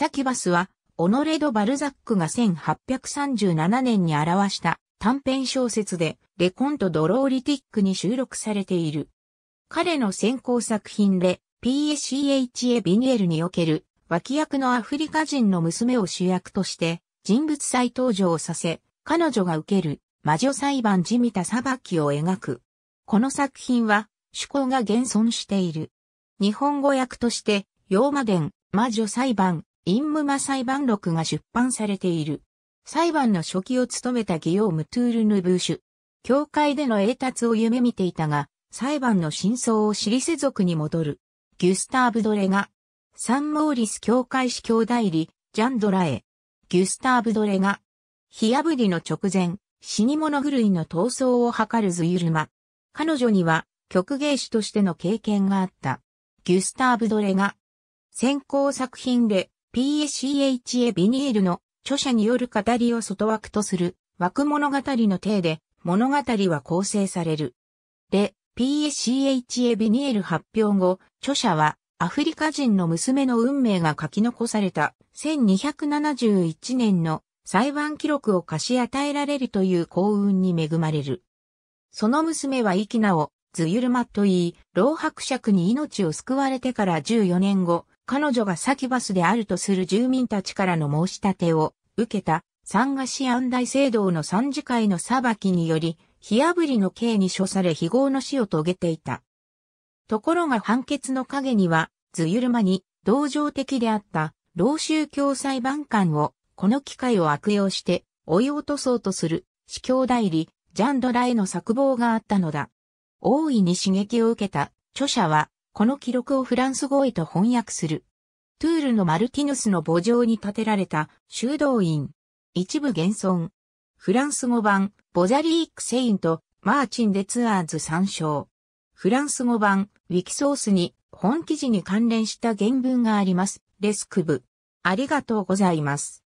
サキュバスは、オノレド・バルザックが1837年に表した短編小説で、レコント・ドローリティックに収録されている。彼の先行作品で、PSCHA ビニエルにおける脇役のアフリカ人の娘を主役として人物再登場させ、彼女が受ける魔女裁判じみた裁きを描く。この作品は趣向が現存している。日本語訳として、妖魔伝、魔女裁判、インムマ裁判録が出版されている。裁判の初期を務めたギヨーム・トゥール・ヌブーシュ。教会での栄達を夢見ていたが、裁判の真相を知り世俗に戻る。ギュスターブ・ドレが、サンモーリス教会司教代理、ジャンドラエ。ギュスターブ・ドレが、火破りの直前、死に物狂いの闘争を図るズユルマ。彼女には、曲芸師としての経験があった。ギュスターブ・ドレが、先行作品で、PSCHA ビニエルの著者による語りを外枠とする枠物語の体で物語は構成される。で、PSCHA ビニエル発表後、著者はアフリカ人の娘の運命が書き残された1271年の裁判記録を貸し与えられるという幸運に恵まれる。その娘はイキナをズユルマといい、老伯爵に命を救われてから14年後、彼女がサキバスであるとする住民たちからの申し立てを受けた三賀市安大聖堂の三次会の裁きにより、火炙りの刑に処され非業の死を遂げていた。ところが判決の陰には、ずゆるまに同情的であった老宗教裁判官をこの機会を悪用して追い落とそうとする司教代理ジャンドラへの策謀があったのだ。大いに刺激を受けた著者はこの記録をフランス語へと翻訳する。トゥールのマルティヌスの墓場に建てられた修道院。一部現存。フランス語版、ボザリーク・セインとマーチン・デ・ツアーズ参照。フランス語版、ウィキソースに本記事に関連した原文があります。レスクブ。ありがとうございます。